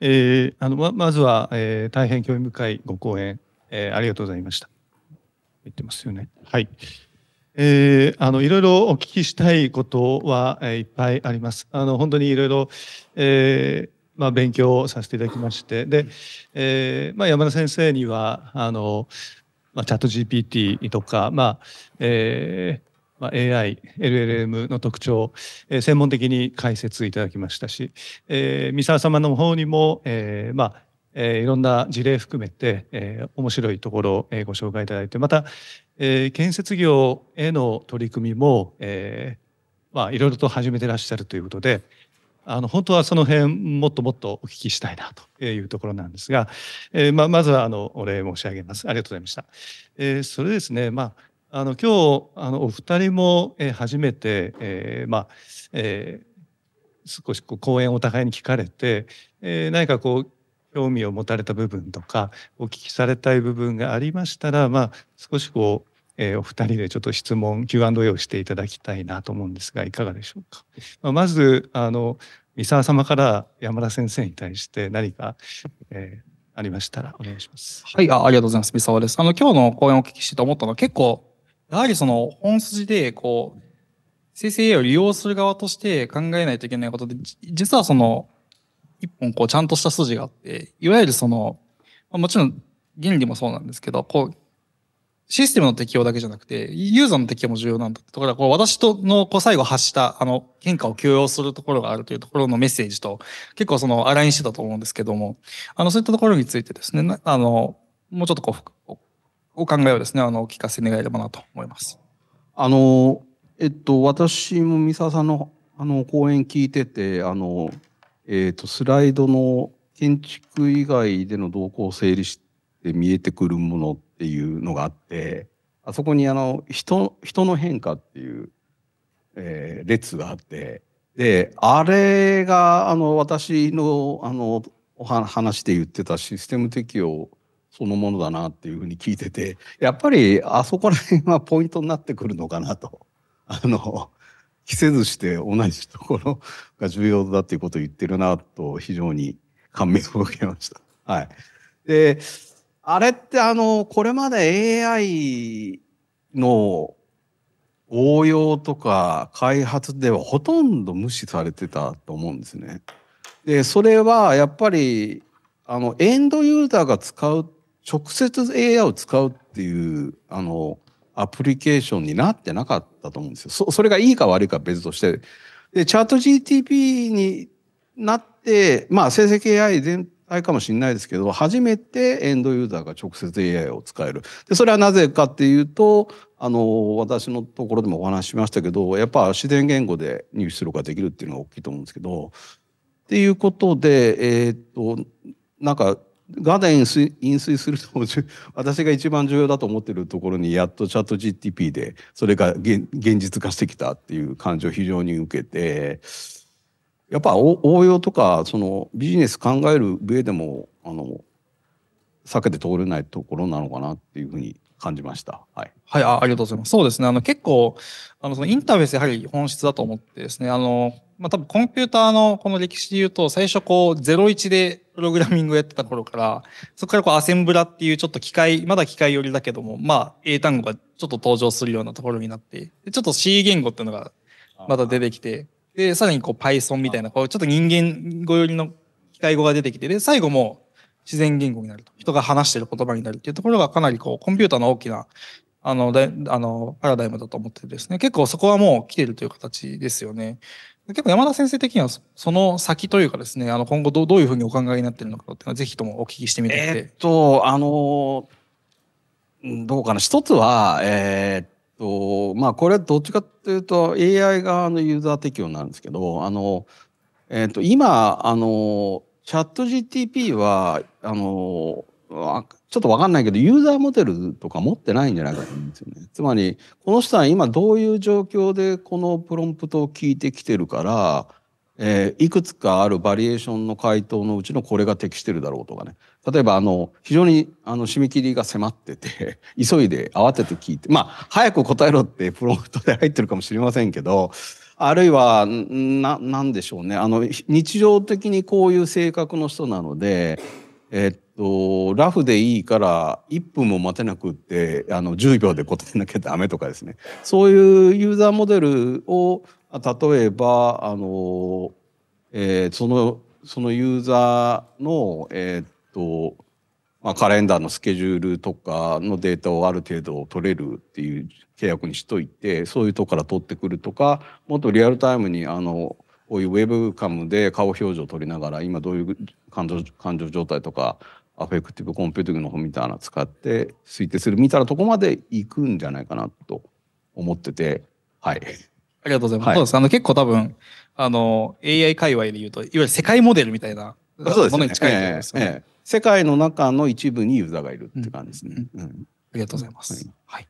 えー、あのままずは、えー、大変興味深いご講演、えー、ありがとうございました。言ってますよね。はい。えー、あのいろいろお聞きしたいことは、えー、いっぱいあります。あの本当にいろいろ、えーまあ、勉強させていただきましてで、えーまあ、山田先生にはあの、まあ、チャット GPT とか、まあえーまあ、AI、LLM の特徴、えー、専門的に解説いただきましたし、えー、三沢様の方にも、えー、まあ、えー、いろんな事例含めて、えー、面白いところを、えご紹介いただいて、また、えー、建設業への取り組みも、えー、まあ、いろいろと始めてらっしゃるということで、あの本当はその辺もっともっとお聞きしたいなというところなんですが、えーまあ、まずはあのお礼申し上げます。ありがとうございました。えー、それですね、まああの今日あのお二人も、えー、初めて、えー、まあ、えー、少しこう講演をお互いに聞かれて、えー、何かこう興味を持たれた部分とかお聞きされたい部分がありましたら、まあ、少しこう、えー、お二人でちょっと質問 Q&A をしていただきたいなと思うんですがいかがでしょうか。まあ、まずあの三沢様から山田先生に対して何か、えー、ありましたらお願いします。はい、あありがとうございます。三沢です。あの今日の講演をお聞きしてて思ったのは結構やはりその本筋で、こう、生成 AI を利用する側として考えないといけないことで、実はその、一本こうちゃんとした筋があって、いわゆるその、まあ、もちろん原理もそうなんですけど、こう、システムの適用だけじゃなくて、ユーザーの適用も重要なんだってところは、こう私とのこう最後発した、あの、変化を許容するところがあるというところのメッセージと、結構その、アラインしてたと思うんですけども、あの、そういったところについてですね、あの、もうちょっとこう、お考えをですね、あの、お聞かせ願えればなと思います。あの、えっと、私も三沢さんの、あの、講演聞いてて、あの、えっと、スライドの建築以外での動向を整理して見えてくるものっていうのがあって、あそこにあの、人、人の変化っていう、えー、列があって、で、あれが、あの、私の、あの、お話で言ってたシステム適用そのものだなっていうふうに聞いててやっぱりあそこら辺はポイントになってくるのかなと あの着せずして同じところが重要だっていうことを言ってるなと非常に感銘を受けました。はい、であれってあのこれまで AI の応用とか開発ではほとんど無視されてたと思うんですね。でそれはやっぱりあのエンドユーザーが使う直接 AI を使うっていうあのアプリケーションになってなかったと思うんですよ。そそれがいいか悪いか別として。で、チャット GTP になって、まあ成績 AI 全体かもしれないですけど、初めてエンドユーザーが直接 AI を使える。で、それはなぜかっていうと、あの、私のところでもお話ししましたけど、やっぱ自然言語で入出力ができるっていうのが大きいと思うんですけど、っていうことで、えー、っと、なんかガーデン飲水するのも私が一番重要だと思ってるところにやっとチャット GTP でそれが現実化してきたっていう感じを非常に受けてやっぱ応用とかそのビジネス考える上でもあの避けて通れないところなのかなっていうふうに感じました。はい。はい、あありがとうございます。そうですね。あの、結構、あの、そのインターフェースやはり本質だと思ってですね、あの、まあ、多分コンピューターのこの歴史で言うと、最初こう、01でプログラミングをやってた頃から、そこからこうアセンブラっていうちょっと機械、まだ機械寄りだけども、まあ英単語がちょっと登場するようなところになって、でちょっと C 言語っていうのがまた出てきて、で、さらにこう Python みたいな、こうちょっと人間語寄りの機械語が出てきて、で、最後も自然言語になると。人が話してる言葉になるっていうところがかなりこうコンピューターの大きなあの、だあの、パラダイムだと思ってですね、結構そこはもう来てるという形ですよね。結構山田先生的にはその先というかですね、あの今後どどういうふうにお考えになってるのかっていうのはぜひともお聞きしてみてえっと、あの、どうかな。一つは、えー、っと、まあこれどっちかというと AI 側のユーザー適用なんですけど、あの、えー、っと、今、あの、チャット GTP は、あの、ちょっとわかんないけど、ユーザーモデルとか持ってないんじゃないかと思うんですよね。つまり、この人は今どういう状況でこのプロンプトを聞いてきてるから、えー、いくつかあるバリエーションの回答のうちのこれが適してるだろうとかね。例えば、あの、非常に、あの、締め切りが迫ってて、急いで慌てて聞いて、まあ、早く答えろってプロンプトで入ってるかもしれませんけど、あるいは、な、なんでしょうね。あの、日常的にこういう性格の人なので、えー、っとラフでいいから1分も待てなくってあの10秒で答えなきゃダメとかですねそういうユーザーモデルを例えばあの、えー、そのそのユーザーの、えー、っとまあ、カレンダーのスケジュールとかのデータをある程度取れるっていう契約にしといてそういうとこから取ってくるとかもっとリアルタイムにあのこういうウェブカムで顔表情を取りながら今どういう感情感情状態とかアフェクティブコンピューティングの本みたいな使って推定するみたいなとこまでいくんじゃないかなと思っててはい。ありがとうございます。はい、す。あの結構多分、あの、AI 界隈で言うと、いわゆる世界モデルみたいなものに近いですね、ねええええ、世界の中の一部にユーザーがいるって感じですね。うん、うんありがとうございます。はい、はい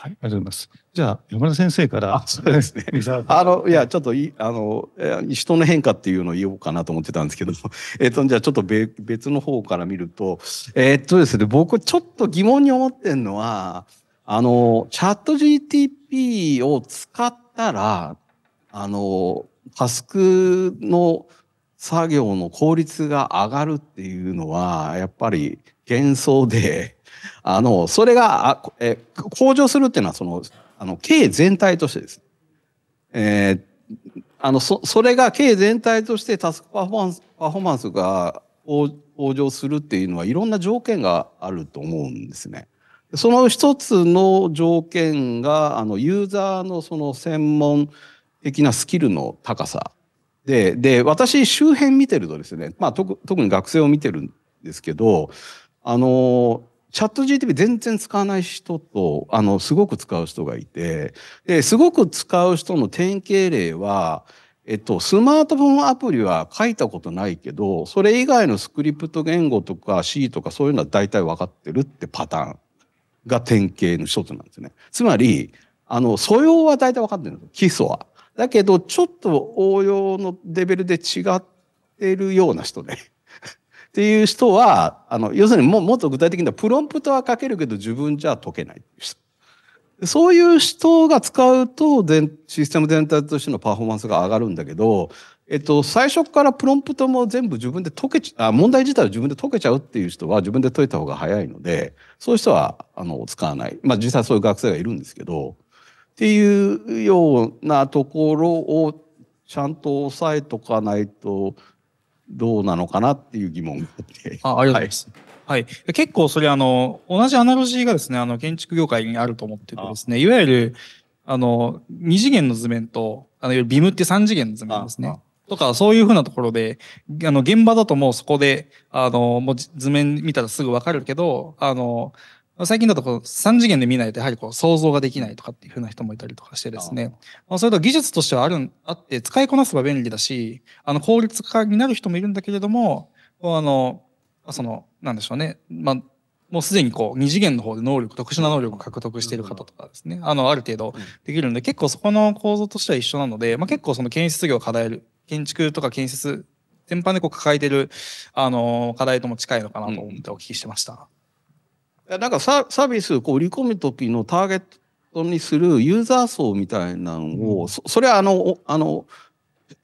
はい、ありがとうございます。じゃあ山田先生からあそうですね。あのいやちょっといあの人の変化っていうのを言おうかなと思ってたんですけど、えっ、とじゃあちょっと別の方から見ると、えっ、とですね、僕ちょっと疑問に思ってんのは、あのチャット GTP を使ったらあのタスクの作業の効率が上がるっていうのはやっぱり幻想で。あの、それが、あえ向上するっていうのは、その、あの、経営全体としてです。えー、あの、そ、それが経営全体としてタスクパフォーマンス、パフォーマンスが向上するっていうのは、いろんな条件があると思うんですね。その一つの条件が、あの、ユーザーのその専門的なスキルの高さ。で、で、私周辺見てるとですね、まあ、特に学生を見てるんですけど、あの、チャット GTP 全然使わない人と、あの、すごく使う人がいて、で、すごく使う人の典型例は、えっと、スマートフォンアプリは書いたことないけど、それ以外のスクリプト言語とか C とかそういうのは大体分かってるってパターンが典型の一つなんですね。つまり、あの、素養は大体わかってるんです基礎は。だけど、ちょっと応用のレベルで違ってるような人ね。っていう人は、あの、要するにももっと具体的にはプロンプトは書けるけど自分じゃ解けないそういう人が使うとシステム全体としてのパフォーマンスが上がるんだけど、えっと、最初からプロンプトも全部自分で解けちゃ、あ問題自体を自分で解けちゃうっていう人は自分で解いた方が早いので、そういう人は、あの、使わない。まあ、実際そういう学生がいるんですけど、っていうようなところをちゃんと押さえとかないと、どうなのかなっていう疑問があって。あありがとうございます。はい、はい、結構それあの同じアナロジーがですねあの建築業界にあると思っててですねいわゆるあの二次元の図面とあのビムって三次元の図面ですね。とか、そういうふうなところで、あの、現場だともうそこで、あの、もう図面見たらすぐわかるけど、あの、最近だとこう3次元で見ないとやはりこう想像ができないとかっていうふうな人もいたりとかしてですね。あそれと技術としてはある、あって使いこなせば便利だし、あの効率化になる人もいるんだけれども、あの、その、なんでしょうね。まあ、もうすでにこう二次元の方で能力、特殊な能力を獲得している方とかですね。あの、ある程度できるので、結構そこの構造としては一緒なので、まあ結構その建設業を課題る、建築とか建設全般でこう抱えてる、あの、課題とも近いのかなと思ってお聞きしてました。うんなんかサービスを売り込む時のターゲットにするユーザー層みたいなのを、うん、そそれはあの、あの、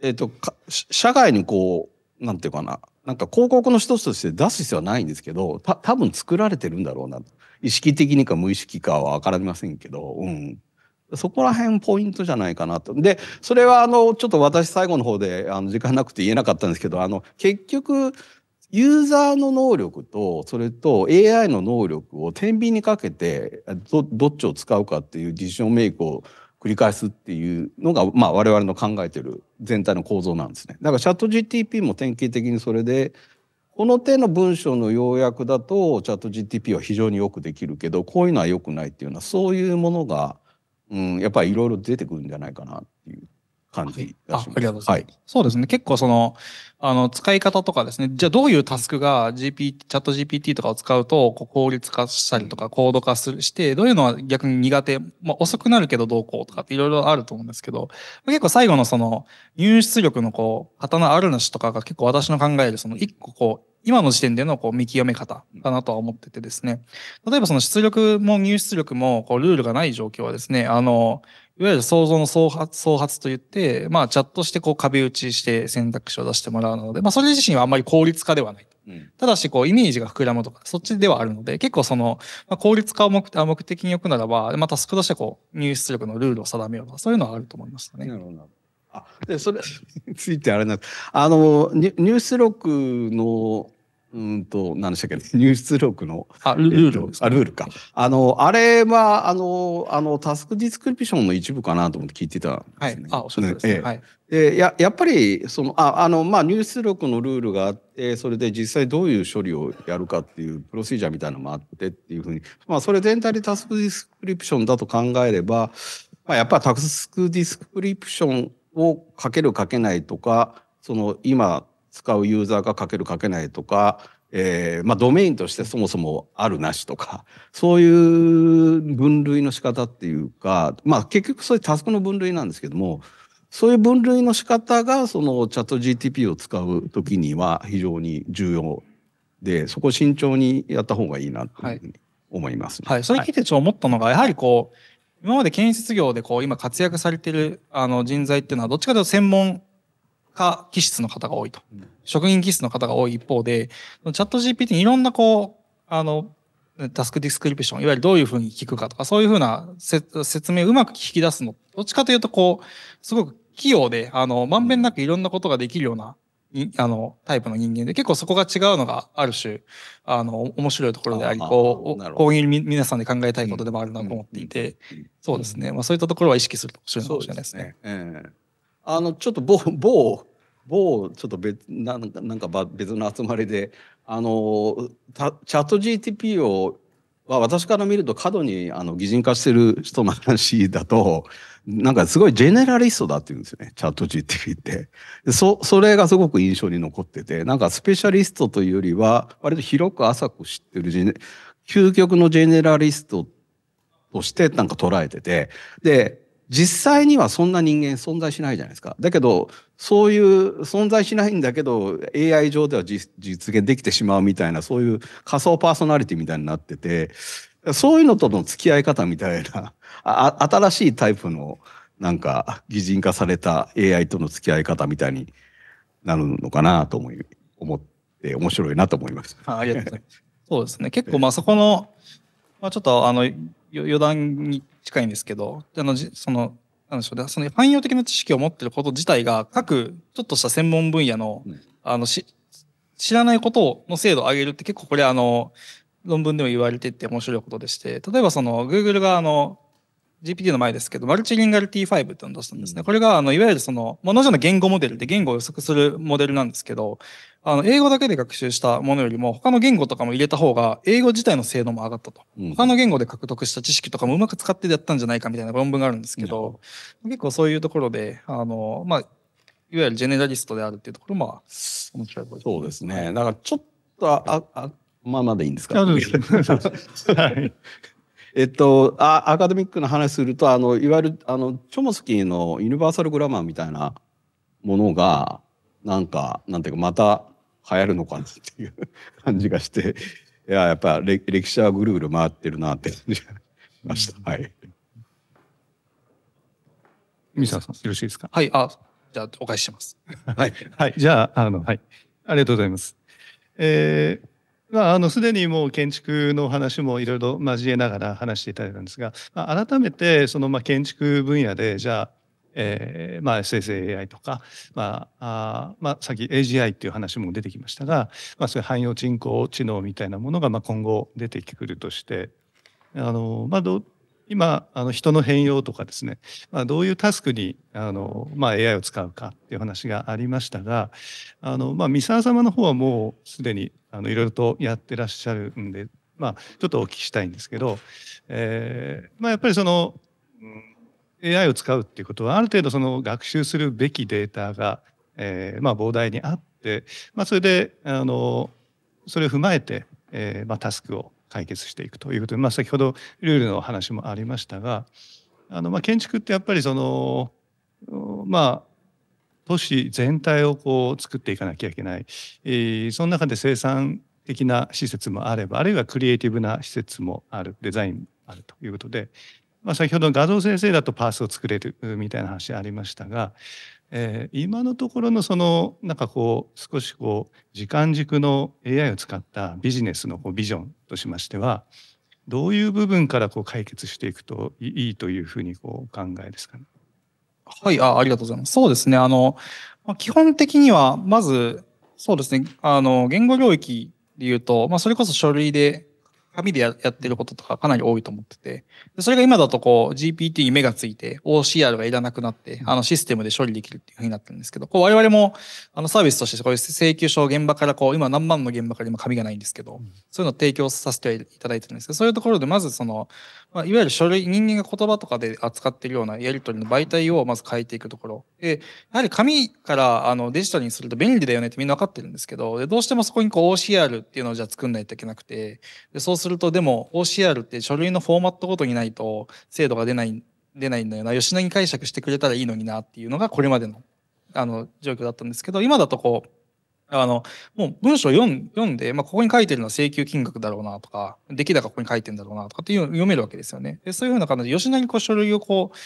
えっ、ー、と、社外にこう、なんていうかな、なんか広告の一つとして出す必要はないんですけど、た多分作られてるんだろうな。意識的にか無意識かはわからませんけど、うん。そこら辺ポイントじゃないかなと。で、それはあの、ちょっと私最後の方で、あの、時間なくて言えなかったんですけど、あの、結局、ユーザーの能力とそれと AI の能力を天秤にかけてどっちを使うかっていうディションメイクを繰り返すっていうのが、まあ、我々の考えてる全体の構造なんですね。だからチャット GTP も典型的にそれでこの手の文章の要約だとチャット GTP は非常によくできるけどこういうのはよくないっていうのはそういうものが、うん、やっぱりいろいろ出てくるんじゃないかなっていう。感じがします。はい、あありがとうございます、はい。そうですね。結構その、あの、使い方とかですね。じゃあどういうタスクが GPT、チャット GPT とかを使うとこう効率化したりとか、高度化するして、どういうのは逆に苦手、まあ遅くなるけどどうこうとかっていろいろあると思うんですけど、結構最後のその、入出力のこう、刀あるなしとかが結構私の考えでその一個こう、今の時点でのこう見極め方かなとは思っててですね。例えばその出力も入出力もこうルールがない状況はですね、あの、いわゆる想像の創発、創発といって、まあ、チャットしてこう壁打ちして選択肢を出してもらうので、まあ、それ自身はあんまり効率化ではない。うん、ただし、こう、イメージが膨らむとか、そっちではあるので、結構その、まあ、効率化を目的に置くならば、まあ、タスクとしてこう、入出力のルールを定めようとか、そういうのはあると思いましたね。なるほど。あ、で、それに ついてあれなんです。あの、入出力のうんと、何でしたっけ、入 出力の。あ、ルール、えっと、あ、ルールか。あの、あれは、あの、あの、タスクディスクリプションの一部かなと思って聞いてたんですね。はい。あ、そうですね。えはい。で、や、やっぱり、その、あ、あの、まあ、入出力のルールがあって、それで実際どういう処理をやるかっていうプロシージャーみたいなのもあってっていうふうに、まあ、それ全体でタスクディスクリプションだと考えれば、まあ、やっぱタスクディスクリプションをかけるかけないとか、その、今、使うユーザーが書ける書けないとか、えー、まあ、ドメインとしてそもそもあるなしとか、そういう分類の仕方っていうか、まあ、結局そういうタスクの分類なんですけども、そういう分類の仕方が、そのチャット GTP を使うときには非常に重要で、そこを慎重にやった方がいいなというふうに思います、ね、はい。はい、それ聞いてちょっと思ったのが、やはりこう、今まで建設業でこう今活躍されてるあの人材っていうのはどっちかというと専門家気質の方が多いと。職員気質の方が多い一方で、チャット GPT にいろんなこう、あの、タスクディスクリプション、いわゆるどういうふうに聞くかとか、そういうふうな説明をうまく聞き出すの。どっちかというと、こう、すごく器用で、あの、まんべんなくいろんなことができるような、あの、タイプの人間で、結構そこが違うのがある種、あの、面白いところであり、こう、こういう皆さんで考えたいことでもあるなと思っていて、そうですね。まあそういったところは意識するかもしれないですね。あのちょっと某某某ちょっと別なんかなんか別の集まりであのチャット GTP をは私から見ると過度にあの擬人化してる人の話だとなんかすごいジェネラリストだって言うんですよねチャット GTP って。そそれがすごく印象に残っててなんかスペシャリストというよりは割と広く浅く知ってるジェネ究極のジェネラリストとしてなんか捉えててで実際にはそんな人間存在しないじゃないですか。だけど、そういう存在しないんだけど、AI 上では実現できてしまうみたいな、そういう仮想パーソナリティみたいになってて、そういうのとの付き合い方みたいな、あ新しいタイプの、なんか、擬人化された AI との付き合い方みたいになるのかなと思い、思って、面白いなと思います。あありがとうございます。そうですね。結構、まあそこの、まあ、ちょっとあの余談に近いんですけどあのそのなんでしょうねその汎用的な知識を持ってること自体が各ちょっとした専門分野のあのし知らないことの精度を上げるって結構これあの論文でも言われてて面白いことでして例えばその Google があの GPT の前ですけど、マルチリンガル T5 っていうのを出したんですね。これが、あの、いわゆるその、ものうの言語モデルで言語を予測するモデルなんですけど、あの英語だけで学習したものよりも他の言語とかも入れた方が英語自体の性能も上がったと、うん、他の言語で獲得した知識とかもうまく使ってやったんじゃないかみたいな論文があるんですけど、結構そういうところであの、まあ、いわゆるジェネラリストであるっていうところも面白いそうですねだからちょっとああまあまだいいんですかはいえっと、あアカデミックな話するとあのいわゆるあのチョモスキーのユニバーサルグラマーみたいなものがなんかなんていうかまた流行るのかなっていう感じがして、いや、やっぱ歴史はぐるぐる回ってるなって感じがしました。うん、はい。ミサさん、よろしいですかはい、あ、じゃあお返しします。はい、はい、じゃあ、あの、はい、ありがとうございます。えー、まあ、あのすでにもう建築の話もいろいろ交えながら話していただいたんですが、あ、改めてそのまあ建築分野でじゃあえーまあ、生成 AI とか、まああまあ、さっき AGI っていう話も出てきましたが、まあ、そういう汎用人工知能みたいなものが、まあ、今後出てくるとしてあの、まあど、今あの人の変容とかですね、まあ、どういうタスクにあの、まあ、AI を使うかっていう話がありましたがあの、まあ、三沢様の方はもうすでにあのいろいろとやってらっしゃるんで、まあ、ちょっとお聞きしたいんですけど、えーまあ、やっぱりその、うん AI を使うっていうことはある程度その学習するべきデータが、えー、まあ膨大にあって、まあ、それであのそれを踏まえて、えー、まあタスクを解決していくということで、まあ、先ほどルールの話もありましたがあのまあ建築ってやっぱりそのまあ都市全体をこう作っていかなきゃいけない、えー、その中で生産的な施設もあればあるいはクリエイティブな施設もあるデザインもあるということでまあ、先ほど画像生成だとパースを作れるみたいな話ありましたが、えー、今のところのそのなんかこう少しこう時間軸の AI を使ったビジネスのこうビジョンとしましてはどういう部分からこう解決していくといいというふうにこうお考えですかね。はいあ、ありがとうございます。そうですね。あの、基本的には、まず、そうですね。あの、言語領域で言うと、まあ、それこそ書類で紙でやってることとかかなり多いと思ってて、それが今だとこう GPT に目がついて OCR がいらなくなって、あのシステムで処理できるっていうふうになってるんですけど、こう我々もあのサービスとしてこういう請求書を現場からこう、今何万の現場から今紙がないんですけど、そういうのを提供させていただいてるんですけど、そういうところでまずその、まあ、いわゆる書類、人間が言葉とかで扱ってるようなやり取りの媒体をまず変えていくところ。で、やはり紙からあのデジタルにすると便利だよねってみんなわかってるんですけど、どうしてもそこにこう OCR っていうのをじゃあ作んないといけなくて、そうするとでも OCR って書類のフォーマットごとにないと精度が出ない出ないんだよな吉野に解釈してくれたらいいのになっていうのがこれまでのあの状況だったんですけど今だとこうあのもう文章を読ん読んで、まあ、ここに書いてるのは請求金額だろうなとか出来高ここに書いてんだろうなとかっていう読めるわけですよね。でそういうふうな感じで吉永書類をこう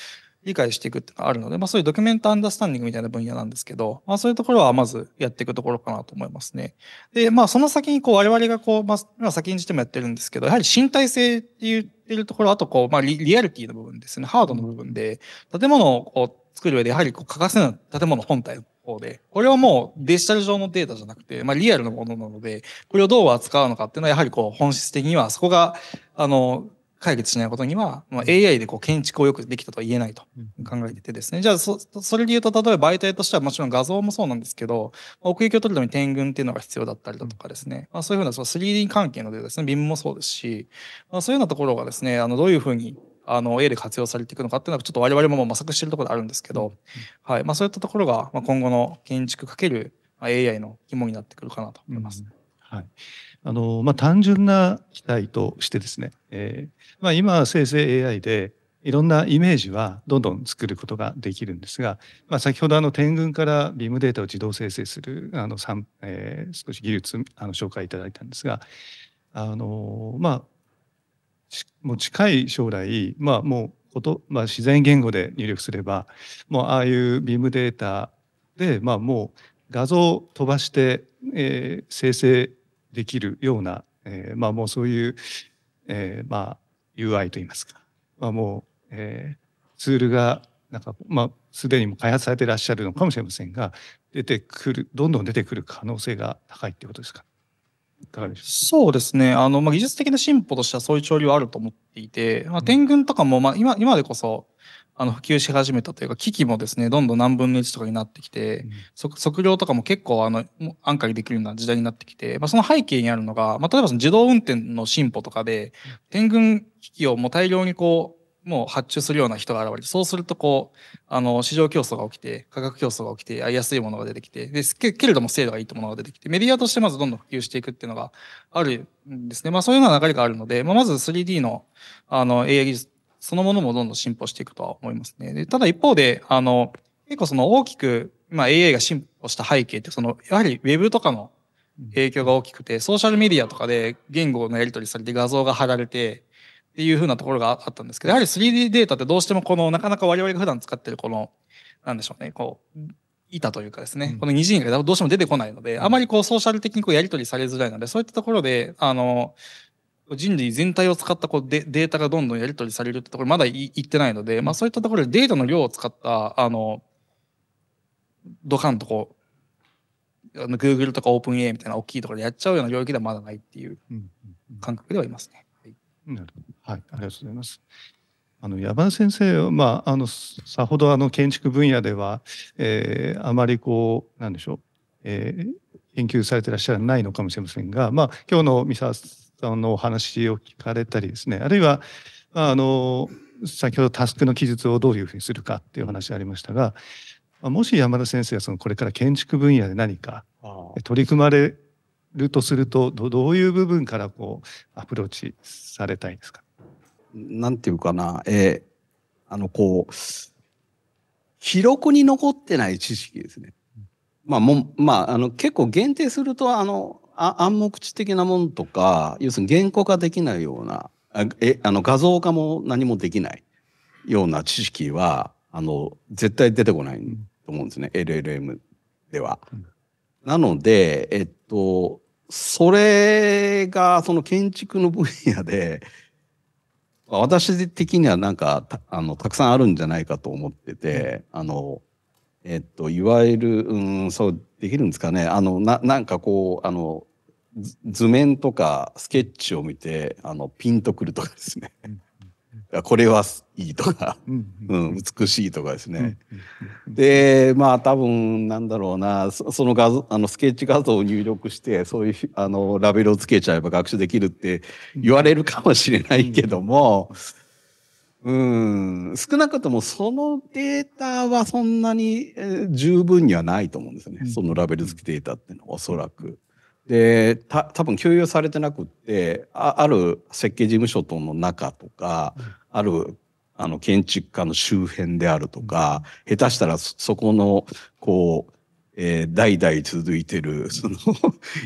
理解していくっていうのがあるので、まあ、そういうドキュメントアンダースタンディングみたいな分野なんですけど、まあ、そういうところはまずやっていくところかなと思いますね。で、まあ、その先にこう、我々がこう、まあ、先んじてもやってるんですけど、やはり身体性って言ってるところ、あとこう、まあリ、リアリティの部分ですね、ハードの部分で、建物をこう、作る上でやはりこう欠かせない建物本体の方で、これはもうデジタル上のデータじゃなくて、まあリアルのものなので、これをどう扱うのかっていうのはやはりこう本質的にはそこが、あの、解決しないことには、まあ、AI でこう建築をよくできたとは言えないと考えててですね。じゃあそ、それで言うと、例えば媒体としてはもちろん画像もそうなんですけど、奥行きを取るために点群っていうのが必要だったりだとかですね。まあ、そういうふうなその 3D 関係のでですね、ビムもそうですし、まあ、そういうようなところがですね、あの、どういうふうにあの、A で活用されていくのかっていうのは、ちょっと我々も模索してるところであるんですけど、はい。まあ、そういったところが、ま今後の建築かける AI の肝になってくるかなと思います。うん、はい。あの、まあ、単純な期待としてですね、えー、まあ、今は生成 AI でいろんなイメージはどんどん作ることができるんですが、まあ、先ほどあの点群からビームデータを自動生成するあの3、えー、少し技術あの紹介いただいたんですが、あのまあ、もう近い将来、まあ、もうこと、まあ、自然言語で入力すればもうああいうビームデータで、まあ、もう画像を飛ばして、えー、生成できるような、えー、まあもうそういう、えー、まあ UI といいますか、まあ、もう、えー、ツールがなんかまあすでにも開発されていらっしゃるのかもしれませんが出てくるどんどん出てくる可能性が高いっていうことですかそうですねあの、まあ、技術的な進歩としてはそういう潮流はあると思っていて、まあ、天群とかも、まあ今、今今でこそあの普及し始めたというか機器もですねどんどん何分の1とかになってきて、うん、測量とかも結構あの安価にできるような時代になってきて、まあ、その背景にあるのが、まあ、例えばその自動運転の進歩とかで点群機器をもう大量にこうもう発注するような人が現れてそうするとこうあの市場競争が起きて価格競争が起きて安いものが出てきてですけれども精度がいいってものが出てきてメディアとしてまずどんどん普及していくっていうのがあるんですね、まあ、そういうような流れがあるので、まあ、まず 3D のあの AI 技術そのものもどんどん進歩していくとは思いますね。でただ一方で、あの、結構その大きく、まあ、AI が進歩した背景って、その、やはり Web とかの影響が大きくて、ソーシャルメディアとかで言語のやり取りされて画像が貼られて、っていうふうなところがあったんですけど、やはり 3D データってどうしてもこの、なかなか我々が普段使ってるこの、なんでしょうね、こう、板というかですね、この二次元がどうしても出てこないので、あまりこうソーシャル的にこうやり取りされづらいので、そういったところで、あの、人類全体を使ったこうデデータがどんどんやり取りされるってところまだいいってないので、まあ、そういったところでデータの量を使ったあのドカンとこうあの Google とか OpenA みたいな大きいところでやっちゃうような領域ではまだないっていう感覚ではいますね。なるほど。はい、ありがとうございます。あの山田先生は、まあ、あのさほどあの建築分野では、えー、あまりこうなんでしょう、えー、研究されてらっしゃらないのかもしれませんが、まあ、今日の三沢そのお話を聞かれたりですね、あるいは、あの、先ほどタスクの記述をどういうふうにするかっていう話がありましたが、もし山田先生がそのこれから建築分野で何か取り組まれるとすると、どういう部分からこうアプローチされたいですかなんていうかな、えー、あの、こう、記録に残ってない知識ですね。まあ、も、まあ、あの、結構限定すると、あの、暗黙知的なもんとか、要するに言語化できないような、えあの画像化も何もできないような知識は、あの、絶対出てこないと思うんですね。LLM では。なので、えっと、それが、その建築の分野で、私的にはなんか、たあの、たくさんあるんじゃないかと思ってて、うん、あの、えっと、いわゆる、うん、そう、できるんですかね。あの、な、なんかこう、あの、図面とかスケッチを見てあのピンとくるとかですねこれはいいとか、うん、美しいとかですね。でまあ多分なんだろうなその画像あのスケッチ画像を入力してそういうあのラベルをつけちゃえば学習できるって言われるかもしれないけども、うん、少なくともそのデータはそんなに十分にはないと思うんですよね、そのラベル付きデータっていうのはおそらく。でた多分共有されてなくってあある設計事務所との中とか、うん、あるあの建築家の周辺であるとか、うん、下手したらそこのこう、えー、代々続いてる その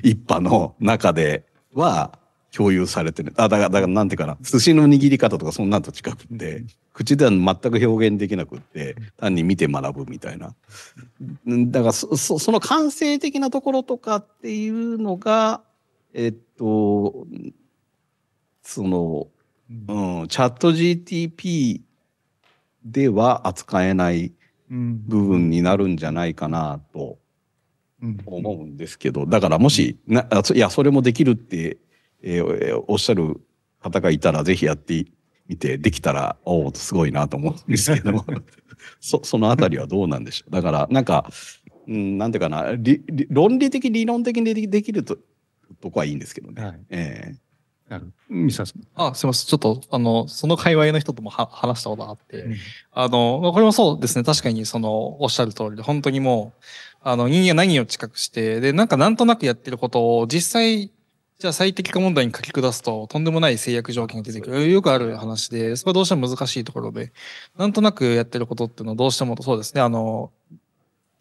一派の中では共有されてるあだからだからなんていうかな寿司の握り方とかそんなんと近くて、口では全く表現できなくって単に見て学ぶみたいなだからそその感性的なところとかっていうのがえっとその、うん、チャット GTP では扱えない部分になるんじゃないかなと思うんですけどだからもしないやそれもできるって、えー、おっしゃる方がいたらぜひやって見てできたら、おお、すごいなと思うんですけど そ、そのあたりはどうなんでしょう。だから、なんか、うん、なんていうかな、理論理的、理論的にできると、僕こはいいんですけどね。はい、えー、あ、すみません。ちょっと、あの、その界隈の人ともは話したことがあって、うん、あの、これもそうですね。確かに、その、おっしゃる通りで、本当にもう、あの、人間何を近くして、で、なんかなんとなくやってることを実際、じゃあ最適化問題に書き下すと、とんでもない制約条件が出てくる。よくある話で、そこはどうしても難しいところで、なんとなくやってることっていうのはどうしても、そうですね、あの、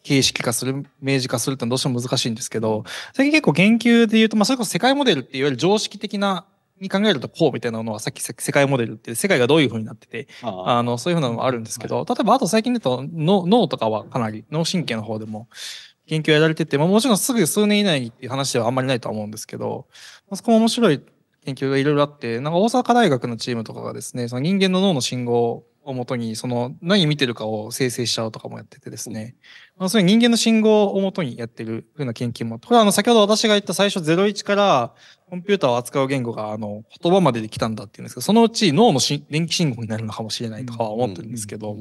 形式化する、明示化するってのはどうしても難しいんですけど、最近結構研究で言うと、まあ、それこそ世界モデルっていわゆる常識的なに考えるとこうみたいなのはさっき世界モデルって世界がどういう風になってて、あの、そういう風なのもあるんですけど、例えばあと最近だと脳とかはかなり脳神経の方でも研究やられてて、まあ、もちろんすぐ数年以内にっていう話ではあんまりないと思うんですけど、まあ、そこも面白い研究がいろいろあって、なんか大阪大学のチームとかがですね、その人間の脳の信号をもとに、その何見てるかを生成しちゃうとかもやっててですね、まあ、そういう人間の信号をもとにやってるふうな研究も、これはあの先ほど私が言った最初01からコンピューターを扱う言語があの言葉までできたんだっていうんですけど、そのうち脳の電気信号になるのかもしれないとかは思ってるんですけど、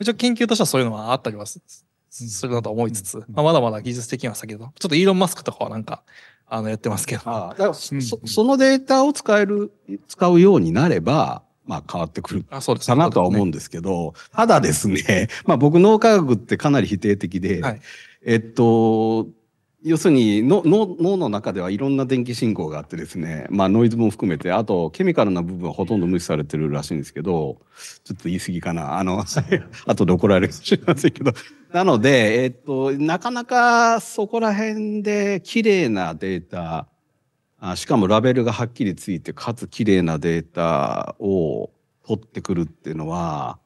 一応研究としてはそういうのはあったりはすするなと思いつつ、まあ、まだまだ技術的には先だど、ちょっとイーロン・マスクとかはなんか、あの、やってますけど。ああそそのデータを使える、使うようになれば、まあ変わってくるかなとは思うんですけど、ね、ただですね、まあ僕脳科学ってかなり否定的で、はい、えっと、要するに脳の中ではいろんな電気信号があってですね、まあ、ノイズも含めてあとケミカルな部分はほとんど無視されてるらしいんですけどちょっと言い過ぎかなあの 後で怒られるかもしれませんけどなので、えっと、なかなかそこら辺で綺麗なデータあしかもラベルがはっきりついてかつ綺麗なデータを取ってくるっていうのは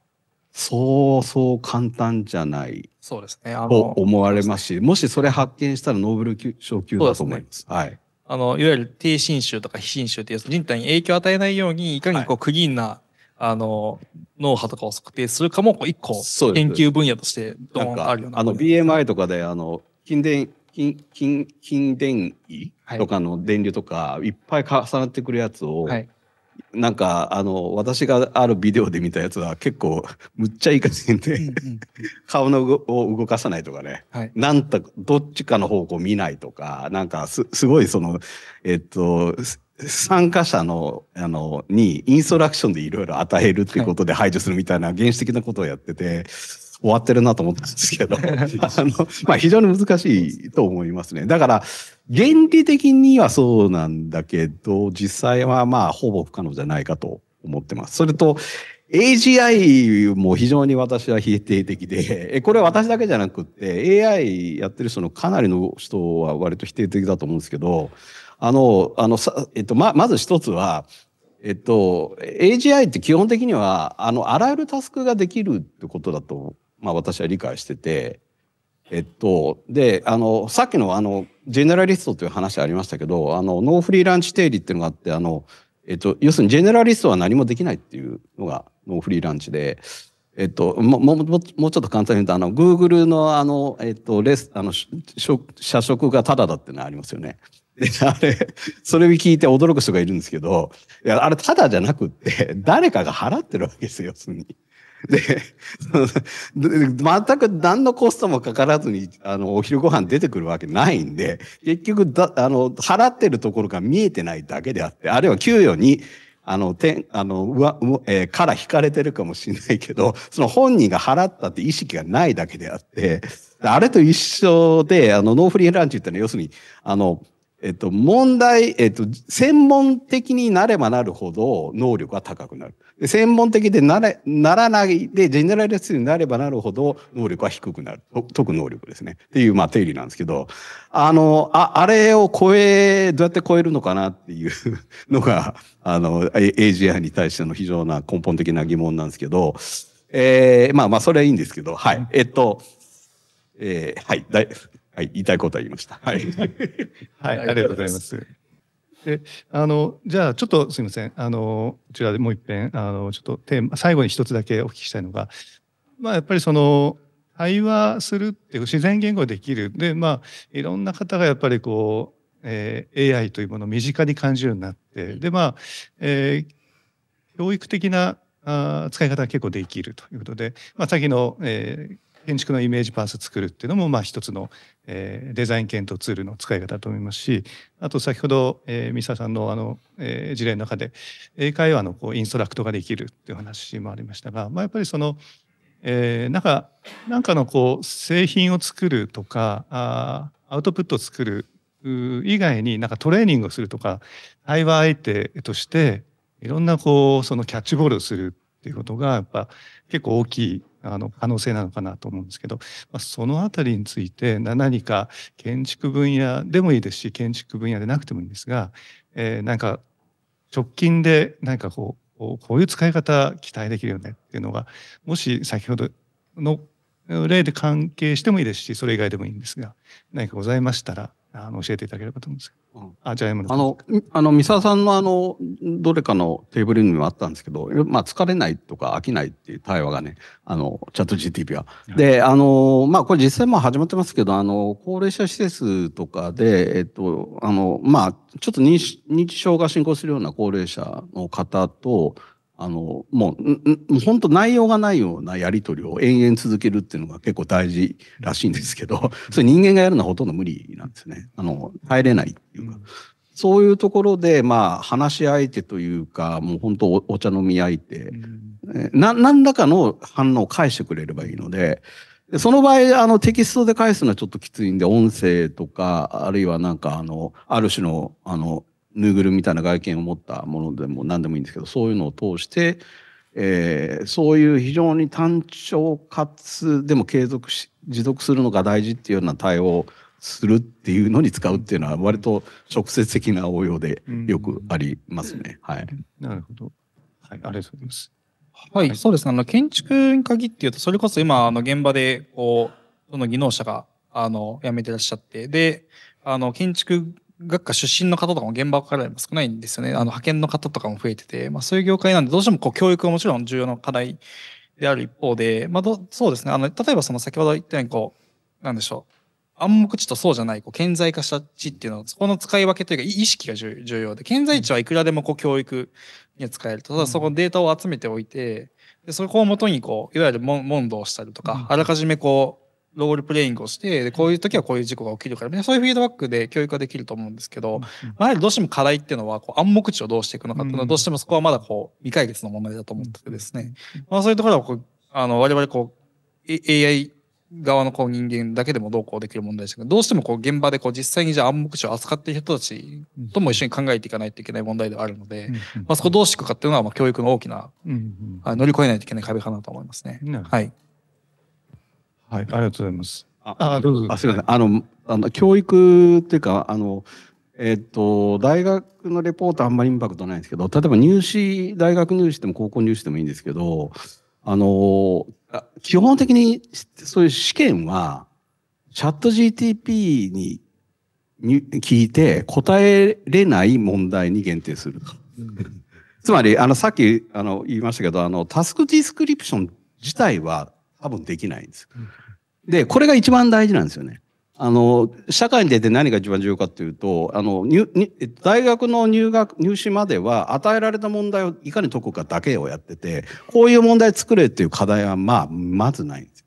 そうそう簡単じゃないそうですねあと思われますし、もしそれ発見したらノーベル賞級だと思います。すね、はい。あの、いわゆる低侵襲とか非侵襲っていう人体に影響を与えないように、いかにこう、クリーンな、はい、あの、脳波とかを測定するかも、一個、研究分野として、どんあるような。あの、BMI とかで、あの、筋電、筋、筋、筋電位とかの電流とか、はい、いっぱい重なってくるやつを、はいなんかあの私があるビデオで見たやつは結構むっちゃいい感じで、顔のを動かさないとかね、はい、なんとどっちかの方向見ないとかなんかすすごいそのえっと参加者のあのにインストラクションでいろいろ与えるっていうことで排除するみたいな原始的なことをやってて。終わってるなと思ったんですけど、あの、まあ、非常に難しいと思いますね。だから、原理的にはそうなんだけど、実際はまあ、ほぼ不可能じゃないかと思ってます。それと、AGI も非常に私は否定的で、これは私だけじゃなくて、AI やってる人のかなりの人は割と否定的だと思うんですけど、あの、あの、えっと、ま、まず一つは、えっと、AGI って基本的には、あの、あらゆるタスクができるってことだとまあ、私は理解してて、えっと、であのさっきのあのジェネラリストという話ありましたけどあのノーフリーランチ定理っていうのがあってあの、えっと、要するにジェネラリストは何もできないっていうのがノーフリーランチで。えっと、もももうちょっと簡単に言うとあのグーグルのあの、えっと、レスあの社食がタダだってのありますよね。で、あれ、それを聞いて驚く人がいるんですけど、いや、あれ、ただじゃなくって、誰かが払ってるわけですよ、要するに。で、全く何のコストもかからずに、あの、お昼ご飯出てくるわけないんで、結局だ、あの、払ってるところが見えてないだけであって、あるいは給与に、あの、てあの、うわ、うえー、から引かれてるかもしれないけど、その本人が払ったって意識がないだけであって、あれと一緒で、あの、ノーフリーランチってのは要するに、あの、えっと、問題、えっと、専門的になればなるほど能力は高くなる。専門的でなれ、ならないで、ジェネラリストになればなるほど能力は低くなる。解く能力ですね。っていう、まあ、定理なんですけど、あの、あ、あれを超え、どうやって超えるのかなっていう のが、あの、AGI に対しての非常な根本的な疑問なんですけど、ええー、まあまあ、それはいいんですけど、はい。えっと、えー、はい。はい、言いたいことは言いました。はい。はい、ありがとうございます。であのじゃあちょっとすみませんあのこちらでもう一遍あのちょっとテーマ最後に一つだけお聞きしたいのが、まあ、やっぱりその対話するっていう自然言語できるでまあいろんな方がやっぱりこう、えー、AI というものを身近に感じるようになってでまあ、えー、教育的なあ使い方が結構できるということで、まあ、先の、えー、建築のイメージパース作るっていうのもまあ一つの、えー、デザイン検討ツールの使い方だと思いますしあと先ほど、えー、ミサさんのあの、えー、事例の中で英会話のこうインストラクトができるっていう話もありましたが、まあ、やっぱりその、えー、なんかなんかのこう製品を作るとかあアウトプットを作る以外になんかトレーニングをするとか対話相手としていろんなこうそのキャッチボールをするっていうことがやっぱ結構大きいあの可能性なのかなと思うんですけど、まあ、その辺りについて何か建築分野でもいいですし建築分野でなくてもいいんですが、えー、なんか直近で何かこうこういう使い方期待できるよねっていうのがもし先ほどの例で関係してもいいですしそれ以外でもいいんですが何かございましたらあの教えていただければと思うんですけど、うん、あじゃあ M あのあの三沢さんのあのどれかのテーブルにもあったんですけど、まあ、疲れないとか飽きないっていう対話がねあのチャット GTP は。であのまあこれ実際も始まってますけどあの高齢者施設とかで、えっとあのまあ、ちょっと認知症が進行するような高齢者の方とあの、もう、本当内容がないようなやり取りを延々続けるっていうのが結構大事らしいんですけど、それ人間がやるのはほとんど無理なんですね。あの、入れないっていうか。そういうところで、まあ、話し相手というか、もう本当お茶飲み相手、な、何らかの反応を返してくれればいいので、その場合、あの、テキストで返すのはちょっときついんで、音声とか、あるいはなんか、あの、ある種の、あの、ぬいぐるみみたいな外見を持ったものでも何でもいいんですけどそういうのを通して、えー、そういう非常に単調かつでも継続し持続するのが大事っていうような対応するっていうのに使うっていうのは割と直接的な応用でよくありますね。はい、なるほど、はい、ありがとうございます。はい、はい、そうですねあの建築に限って言うとそれこそ今あの現場でこうその技能者があの辞めてらっしゃってであの建築学科出身の方とかも現場からでも少ないんですよね。あの派遣の方とかも増えてて、まあそういう業界なんで、どうしてもこう教育はもちろん重要な課題である一方で、まあどそうですね。あの、例えばその先ほど言ったようにこう、なんでしょう。暗黙知とそうじゃない、こう、顕在化した知っていうのは、そこの使い分けというか、意識が重要で、顕在地はいくらでもこう、教育に使えると。ただ、そこのデータを集めておいて、でそこをもとにこう、いわゆる問答したりとか、あらかじめこう、ロールプレイングをして、こういう時はこういう事故が起きるから、そういうフィードバックで教育ができると思うんですけど、まあ、どうしても課題っていうのは、こう、暗黙知をどうしていくのかっていうのは、どうしてもそこはまだこう、未解決の問題だと思っててですね。まあ、そういうところは、こう、あの、我々こう、AI 側のこう人間だけでもどうこうできる問題ですけど、どうしてもこう、現場でこう、実際にじゃあ暗黙知を扱っている人たちとも一緒に考えていかないといけない問題ではあるので、まあ、そこどうしていくかっていうのは、まあ、教育の大きな、乗り越えないといけない壁かなと思いますね。はい。はい、ありがとうございます。あ、どうぞ。あ、すみません。あの、あの教育っていうか、あの。えっと、大学のレポートあんまりインパクトないんですけど、例えば入試、大学入試でも高校入試でもいいんですけど、あの、基本的にそういう試験は、チャット GTP に聞いて答えれない問題に限定する。つまり、あの、さっきあの言いましたけど、あの、タスクディスクリプション自体は多分できないんです。で、これが一番大事なんですよね。あの、社会に出て何が一番重要かっていうと、あの、大学の入学、入試までは与えられた問題をいかに解くかだけをやってて、こういう問題作れっていう課題は、まあ、まずないんです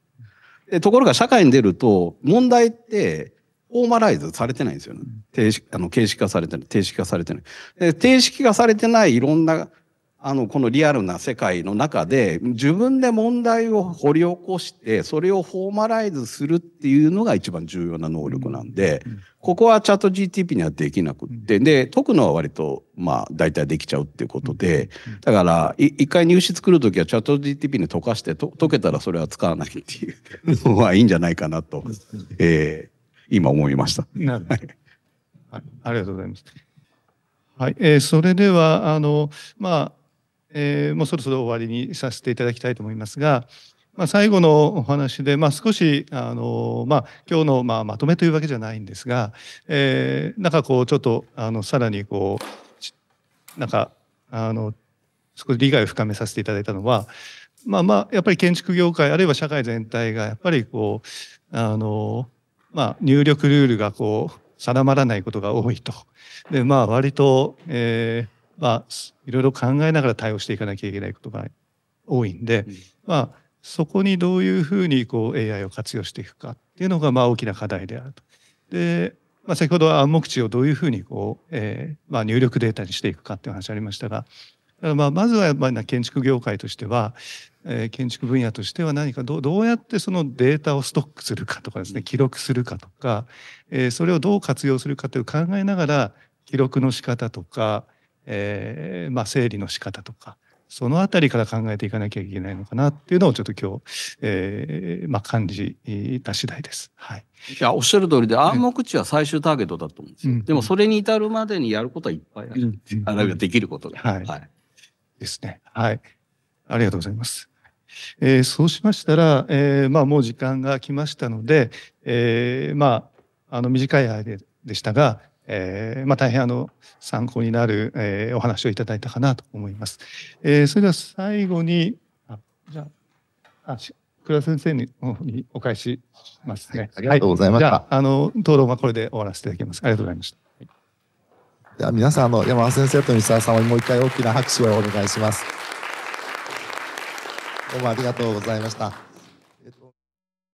でところが社会に出ると、問題って、フォーマライズされてないんですよね。定式、あの、形式化されてない。定式化されてない。で、定式化されてないいろんなあの、このリアルな世界の中で、自分で問題を掘り起こして、それをフォーマライズするっていうのが一番重要な能力なんで、ここはチャット GTP にはできなくって、で、解くのは割と、まあ、大体できちゃうっていうことで、だから、一回入試作るときはチャット GTP に解かしてと、解けたらそれは使わないっていうのはいいんじゃないかなと、えー、今思いました。なるほど。はい、ありがとうございます。はい、えー、それでは、あの、まあ、えー、もうそろそろ終わりにさせていただきたいと思いますが、まあ、最後のお話で、まあ、少しあの、まあ、今日のまあまとめというわけじゃないんですが、えー、なんかこうちょっとあのさらにこうなんかあの少し理解を深めさせていただいたのはまあまあやっぱり建築業界あるいは社会全体がやっぱりこうあの、まあ、入力ルールがこう定まらないことが多いと。でまあ割と、えーまあ、いろいろ考えながら対応していかなきゃいけないことが多いんで、うん、まあ、そこにどういうふうにこう AI を活用していくかっていうのがまあ大きな課題であると。で、まあ、先ほどは暗黙地をどういうふうにこう、えーまあ、入力データにしていくかっていう話ありましたが、まあ、まずはやっぱり建築業界としては、えー、建築分野としては何かどどうやってそのデータをストックするかとかですね記録するかとか、えー、それをどう活用するかという考えながら記録の仕方とか、えー、まあ、整理の仕方とかその辺りから考えていかなきゃいけないのかなっていうのをちょっと今日、えー、まあ、感じた次第です。はい、いやおっしゃる通りで暗黙知は最終ターゲットだと思うんですよ。うん、でもそれに至るまでにやることはいっぱいある。うん、あるいはできることが。はい、ですね。はい。ありがとうございます。えー、そうしましたら、えー、まあ、もう時間が来ましたので、えー、まあ、あの短い間でしたが、えー、まあ、大変あの参考になる、えー、お話をいただいたかなと思います。えー、それでは最後にあじゃあ倉田先生にお返しますね、はい、ありがとうございました。はい、あの討論はこれで終わらせていただきます。ありがとうございました。では皆さんの山田先生と西澤さんにもう一回大きな拍手をお願いします。どうもありがとうございました。